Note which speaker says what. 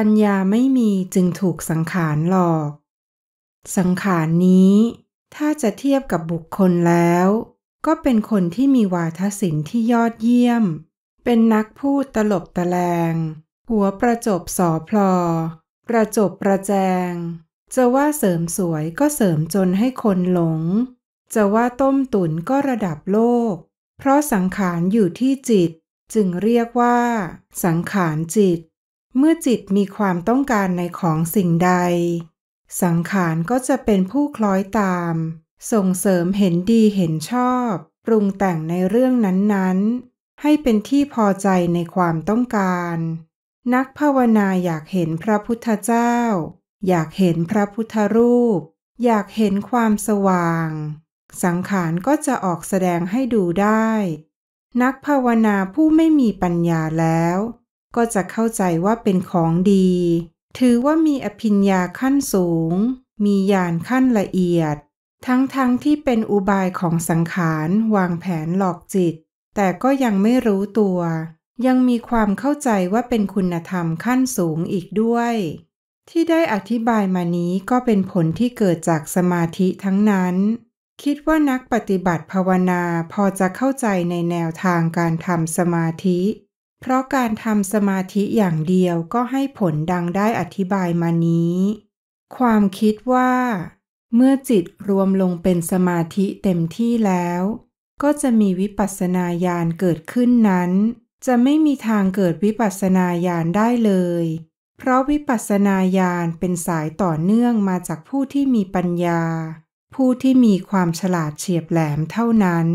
Speaker 1: ปัญญาไม่มีจึงถูกสังขารหลอก สังขารนี้ ถ้าจะเทียบกับบุคคลแล้ว ก็เป็นคนที่มีวาทศิลป์ที่ยอดเยี่ยม เป็นนักพูดตลบตะแลงหัวประจบสอพลอประจบประแจง จะว่าเสริมสวยก็เสริมจนให้คนหลง จะว่าต้มตุ๋นก็ระดับโลก เพราะสังขารอยู่ที่จิตจึงเรียกว่า สังขารจิตเมื่อจิตมีความต้องการในของสิ่งใด สังขารก็จะเป็นผู้คล้อยตาม ส่งเสริมเห็นดีเห็นชอบ ปรุงแต่งในเรื่องนั้นๆ ให้เป็นที่พอใจในความต้องการ นักภาวนาอยากเห็นพระพุทธเจ้า อยากเห็นพระพุทธรูป อยากเห็นความสว่าง สังขารก็จะออกแสดงให้ดูได้ นักภาวนาผู้ไม่มีปัญญาแล้วก็จะเข้าใจว่าเป็นของดี ถือว่ามีอภิญญาขั้นสูง มีญาณขั้นละเอียด ทั้งๆทที่เป็นอุบายของสังขารวางแผนหลอกจิต แต่ก็ยังไม่รู้ตัว ยังมีความเข้าใจว่าเป็นคุณธรรมขั้นสูงอีกด้วย ที่ได้อธิบายมานี้ก็เป็นผลที่เกิดจากสมาธิทั้งนั้น คิดว่านักปฏิบัติภาวนาพอจะเข้าใจในแนวทางการทำสมาธิเพราะการทำสมาธิอย่างเดียวก็ให้ผลดังได้อธิบายมานี้ ความคิดว่า เมื่อจิตรวมลงเป็นสมาธิเต็มที่แล้ว ก็จะมีวิปัสสนาญาณเกิดขึ้นนั้น จะไม่มีทางเกิดวิปัสสนาญาณได้เลย เพราะวิปัสสนาญาณเป็นสายต่อเนื่องมาจากผู้ที่มีปัญญา ผู้ที่มีความฉลาดเฉียบแหลมเท่านั้น